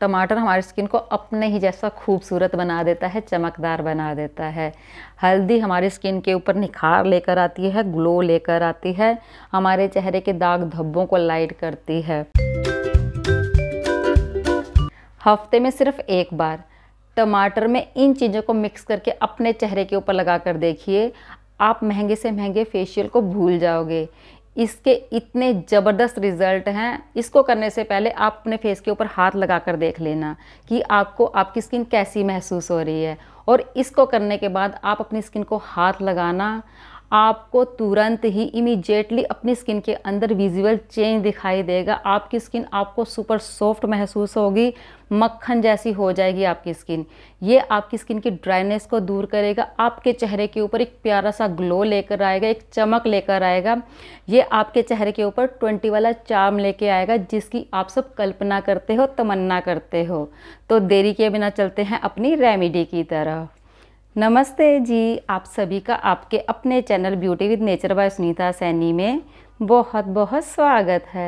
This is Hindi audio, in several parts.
टमाटर हमारे स्किन को अपने ही जैसा खूबसूरत बना देता है चमकदार बना देता है हल्दी हमारे स्किन के ऊपर निखार लेकर आती है ग्लो लेकर आती है हमारे चेहरे के दाग धब्बों को लाइट करती है हफ्ते में सिर्फ एक बार टमाटर में इन चीज़ों को मिक्स करके अपने चेहरे के ऊपर लगा कर देखिए आप महंगे से महंगे फेशियल को भूल जाओगे इसके इतने ज़बरदस्त रिज़ल्ट हैं इसको करने से पहले आप अपने फेस के ऊपर हाथ लगा कर देख लेना कि आपको आपकी स्किन कैसी महसूस हो रही है और इसको करने के बाद आप अपनी स्किन को हाथ लगाना आपको तुरंत ही इमीजिएटली अपनी स्किन के अंदर विजुअल चेंज दिखाई देगा आपकी स्किन आपको सुपर सॉफ्ट महसूस होगी मक्खन जैसी हो जाएगी आपकी स्किन ये आपकी स्किन की ड्राइनेस को दूर करेगा आपके चेहरे के ऊपर एक प्यारा सा ग्लो लेकर आएगा एक चमक लेकर आएगा ये आपके चेहरे के ऊपर ट्वेंटी वाला चार्म लेके आएगा जिसकी आप सब कल्पना करते हो तमन्ना करते हो तो देरी के बिना चलते हैं अपनी रेमिडी की तरफ नमस्ते जी आप सभी का आपके अपने channel beauty with nature by Sunita Saini में बहुत बहुत स्वागत है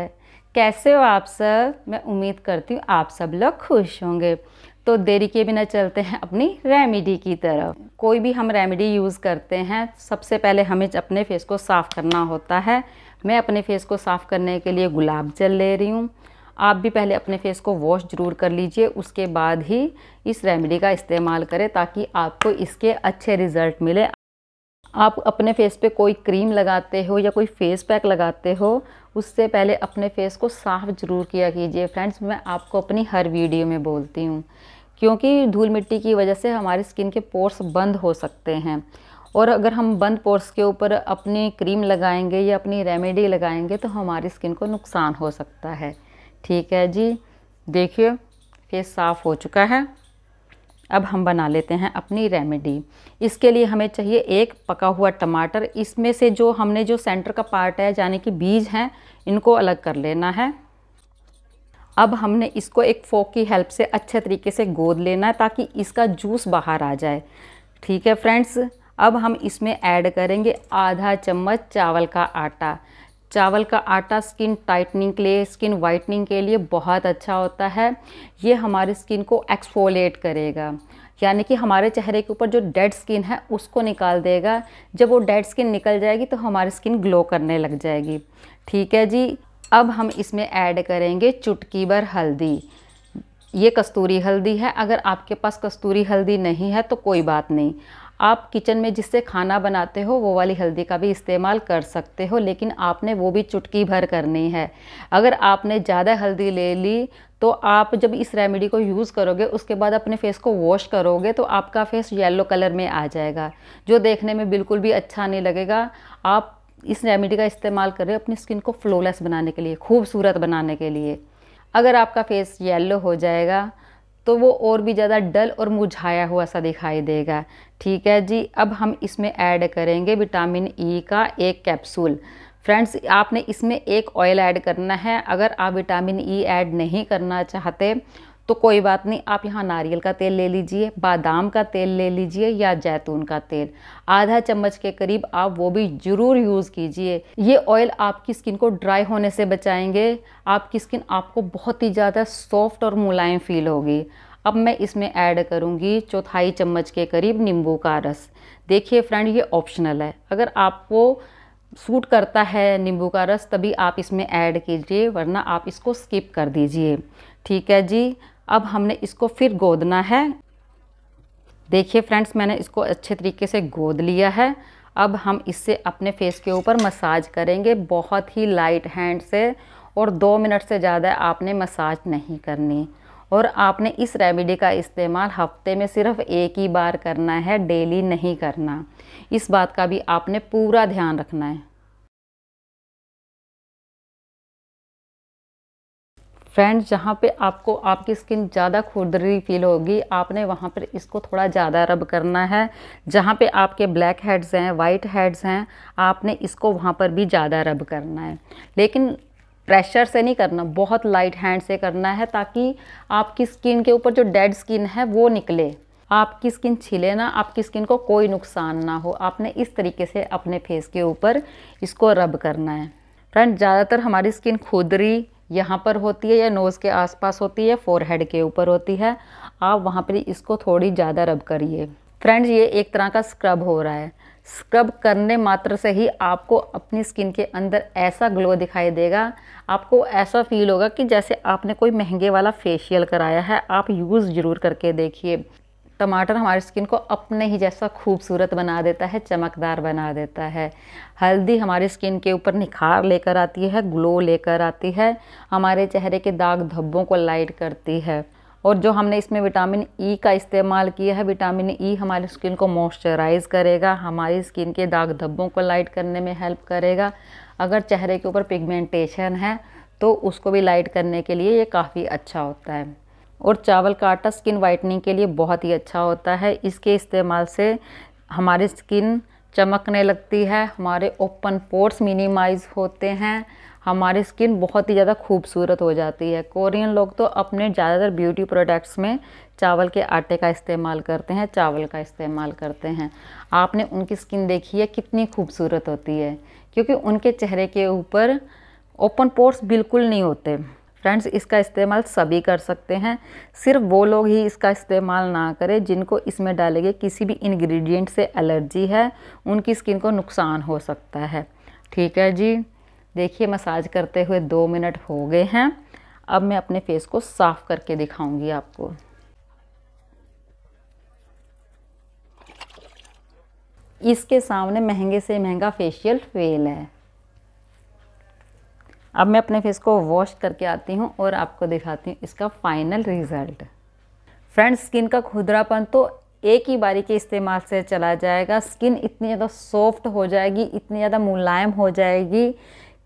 कैसे हो आप सब मैं उम्मीद करती हूँ आप सब लोग खुश होंगे तो देरी के बिना चलते हैं अपनी रेमेडी की तरफ कोई भी हम रेमेडी यूज़ करते हैं सबसे पहले हमें अपने फेस को साफ़ करना होता है मैं अपने फेस को साफ़ करने के लिए गुलाब जल ले रही हूँ आप भी पहले अपने फेस को वॉश ज़रूर कर लीजिए उसके बाद ही इस रेमेडी का इस्तेमाल करें ताकि आपको इसके अच्छे रिज़ल्ट मिले आप अपने फेस पे कोई क्रीम लगाते हो या कोई फेस पैक लगाते हो उससे पहले अपने फेस को साफ़ ज़रूर किया कीजिए फ्रेंड्स मैं आपको अपनी हर वीडियो में बोलती हूँ क्योंकि धूल मिट्टी की वजह से हमारी स्किन के पोर्स बंद हो सकते हैं और अगर हम बंद पोर्स के ऊपर अपनी क्रीम लगाएंगे या अपनी रेमेडी लगाएंगे तो हमारी स्किन को नुकसान हो सकता है ठीक है जी देखिए फेस साफ़ हो चुका है अब हम बना लेते हैं अपनी रेमेडी इसके लिए हमें चाहिए एक पका हुआ टमाटर इसमें से जो हमने जो सेंटर का पार्ट है यानी कि बीज हैं इनको अलग कर लेना है अब हमने इसको एक फोक की हेल्प से अच्छे तरीके से गोद लेना है ताकि इसका जूस बाहर आ जाए ठीक है फ्रेंड्स अब हम इसमें ऐड करेंगे आधा चम्मच चावल का आटा चावल का आटा स्किन टाइटनिंग के लिए स्किन वाइटनिंग के लिए बहुत अच्छा होता है ये हमारी स्किन को एक्सफोलेट करेगा यानी कि हमारे चेहरे के ऊपर जो डेड स्किन है उसको निकाल देगा जब वो डेड स्किन निकल जाएगी तो हमारी स्किन ग्लो करने लग जाएगी ठीक है जी अब हम इसमें ऐड करेंगे चुटकी भर हल्दी ये कस्तूरी हल्दी है अगर आपके पास कस्तूरी हल्दी नहीं है तो कोई बात नहीं आप किचन में जिससे खाना बनाते हो वो वाली हल्दी का भी इस्तेमाल कर सकते हो लेकिन आपने वो भी चुटकी भर करनी है अगर आपने ज़्यादा हल्दी ले ली तो आप जब इस रेमेडी को यूज़ करोगे उसके बाद अपने फेस को वॉश करोगे तो आपका फेस येलो कलर में आ जाएगा जो देखने में बिल्कुल भी अच्छा नहीं लगेगा आप इस रेमेडी का इस्तेमाल कर रहे हो अपनी स्किन को फ्लोलेस बनाने के लिए खूबसूरत बनाने के लिए अगर आपका फेस येलो हो जाएगा तो वो और भी ज़्यादा डल और मुझाया हुआ सा दिखाई देगा ठीक है जी अब हम इसमें ऐड करेंगे विटामिन ई e का एक कैप्सूल फ्रेंड्स आपने इसमें एक ऑयल ऐड करना है अगर आप विटामिन ई e ऐड नहीं करना चाहते तो कोई बात नहीं आप यहाँ नारियल का तेल ले लीजिए बादाम का तेल ले लीजिए या जैतून का तेल आधा चम्मच के करीब आप वो भी ज़रूर यूज़ कीजिए ये ऑयल आपकी स्किन को ड्राई होने से बचाएंगे आपकी स्किन आपको बहुत ही ज़्यादा सॉफ्ट और मुलायम फील होगी अब मैं इसमें ऐड करूँगी चौथाई चम्मच के करीब नींबू का रस देखिए फ्रेंड ये ऑप्शनल है अगर आपको सूट करता है नींबू का रस तभी आप इसमें ऐड कीजिए वरना आप इसको स्किप कर दीजिए ठीक है जी अब हमने इसको फिर गोदना है देखिए फ्रेंड्स मैंने इसको अच्छे तरीके से गोद लिया है अब हम इससे अपने फेस के ऊपर मसाज करेंगे बहुत ही लाइट हैंड से और दो मिनट से ज़्यादा आपने मसाज नहीं करनी और आपने इस रेमेडी का इस्तेमाल हफ्ते में सिर्फ एक ही बार करना है डेली नहीं करना इस बात का भी आपने पूरा ध्यान रखना है फ्रेंड्स जहाँ पे आपको आपकी स्किन ज़्यादा खुरदरी फील होगी आपने वहाँ पर इसको थोड़ा ज़्यादा रब करना है जहाँ पे आपके ब्लैक हेड्स हैं वाइट हेड्स हैं आपने इसको वहाँ पर भी ज़्यादा रब करना है लेकिन प्रेशर से नहीं करना बहुत लाइट हैंड से करना है ताकि आपकी स्किन के ऊपर जो डेड स्किन है वो निकले आपकी स्किन छिले ना आपकी स्किन को कोई नुकसान ना हो आपने इस तरीके से अपने फेस के ऊपर इसको रब करना है फ्रेंड ज़्यादातर हमारी स्किन खुदरी यहाँ पर होती है या नोज़ के आसपास होती है फोरहेड के ऊपर होती है आप वहाँ पर इसको थोड़ी ज़्यादा रब करिए फ्रेंड्स ये एक तरह का स्क्रब हो रहा है स्क्रब करने मात्र से ही आपको अपनी स्किन के अंदर ऐसा ग्लो दिखाई देगा आपको ऐसा फील होगा कि जैसे आपने कोई महंगे वाला फेशियल कराया है आप यूज़ ज़रूर करके देखिए टमाटर हमारी स्किन को अपने ही जैसा खूबसूरत बना देता है चमकदार बना देता है हल्दी हमारी स्किन के ऊपर निखार लेकर आती है ग्लो लेकर आती है हमारे चेहरे के दाग धब्बों को लाइट करती है और जो हमने इसमें विटामिन ई e का इस्तेमाल किया है विटामिन ई e हमारी स्किन को मॉइस्चराइज़ करेगा हमारी स्किन के दाग धब्बों को लाइट करने में हेल्प करेगा अगर चेहरे के ऊपर पिगमेंटेशन है तो उसको भी लाइट करने के लिए ये काफ़ी अच्छा होता है और चावल का आटा स्किन वाइटनिंग के लिए बहुत ही अच्छा होता है इसके इस्तेमाल से हमारी स्किन चमकने लगती है हमारे ओपन पोर्ट्स मिनिमाइज होते हैं हमारी स्किन बहुत ही ज़्यादा खूबसूरत हो जाती है कोरियन लोग तो अपने ज़्यादातर ब्यूटी प्रोडक्ट्स में चावल के आटे का इस्तेमाल करते हैं चावल का इस्तेमाल करते हैं आपने उनकी स्किन देखी है कितनी खूबसूरत होती है क्योंकि उनके चेहरे के ऊपर ओपन पोर्ट्स बिल्कुल नहीं होते फ्रेंड्स इसका इस्तेमाल सभी कर सकते हैं सिर्फ वो लोग ही इसका इस्तेमाल ना करें जिनको इसमें डाले गए किसी भी इंग्रेडिएंट से एलर्जी है उनकी स्किन को नुकसान हो सकता है ठीक है जी देखिए मसाज करते हुए दो मिनट हो गए हैं अब मैं अपने फेस को साफ़ करके दिखाऊंगी आपको इसके सामने महंगे से महंगा फेशियल फेल है अब मैं अपने फेस को वॉश करके आती हूँ और आपको दिखाती हूँ इसका फाइनल रिज़ल्ट फ्रेंड्स स्किन का खुदरापन तो एक ही बारी के इस्तेमाल से चला जाएगा स्किन इतनी ज़्यादा सॉफ्ट हो जाएगी इतनी ज़्यादा मुलायम हो जाएगी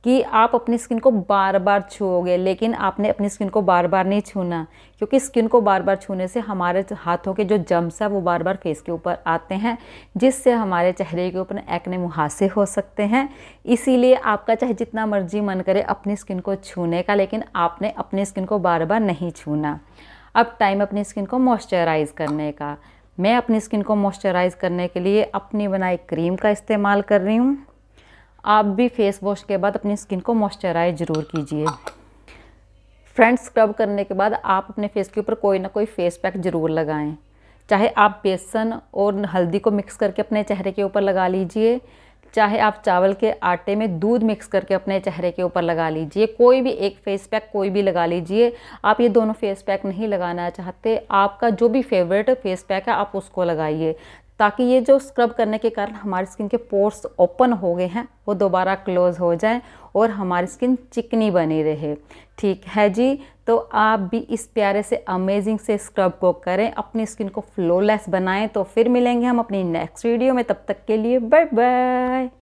कि आप अपनी स्किन को बार बार छूओगे लेकिन आपने अपनी स्किन को बार बार नहीं छूना क्योंकि स्किन को बार बार छूने से हमारे हाथों के जो जम्स है वो बार बार फेस के ऊपर आते हैं जिससे हमारे चेहरे के ऊपर एक्ने मुहासे हो सकते हैं इसीलिए आपका चाहे जितना मर्जी मन करे अपनी स्किन को छूने का लेकिन आपने अपनी स्किन को बार बार नहीं छूना अब टाइम अपनी स्किन को मॉइस्चराइज़ करने का मैं अपनी स्किन को मॉइस्चराइज़ करने के लिए अपनी बनाई क्रीम का इस्तेमाल कर रही हूँ आप भी फेस वॉश के बाद अपनी स्किन को मॉइस्चराइज ज़रूर कीजिए फ्रेंड्स स्क्रब करने के बाद आप अपने फेस के ऊपर कोई ना कोई फेस पैक ज़रूर लगाएं चाहे आप बेसन और हल्दी को मिक्स करके अपने चेहरे के ऊपर लगा लीजिए चाहे आप चावल के आटे में दूध मिक्स करके अपने चेहरे के ऊपर लगा लीजिए कोई भी एक फेस पैक कोई भी लगा लीजिए आप ये दोनों फेस पैक नहीं लगाना चाहते आपका जो भी फेवरेट फेस पैक है आप उसको लगाइए ताकि ये जो स्क्रब करने के कारण हमारी स्किन के पोर्स ओपन हो गए हैं वो दोबारा क्लोज़ हो जाए और हमारी स्किन चिकनी बनी रहे ठीक है जी तो आप भी इस प्यारे से अमेजिंग से स्क्रब को करें अपनी स्किन को फ्लोलेस बनाएं तो फिर मिलेंगे हम अपनी नेक्स्ट वीडियो में तब तक के लिए बाय बाय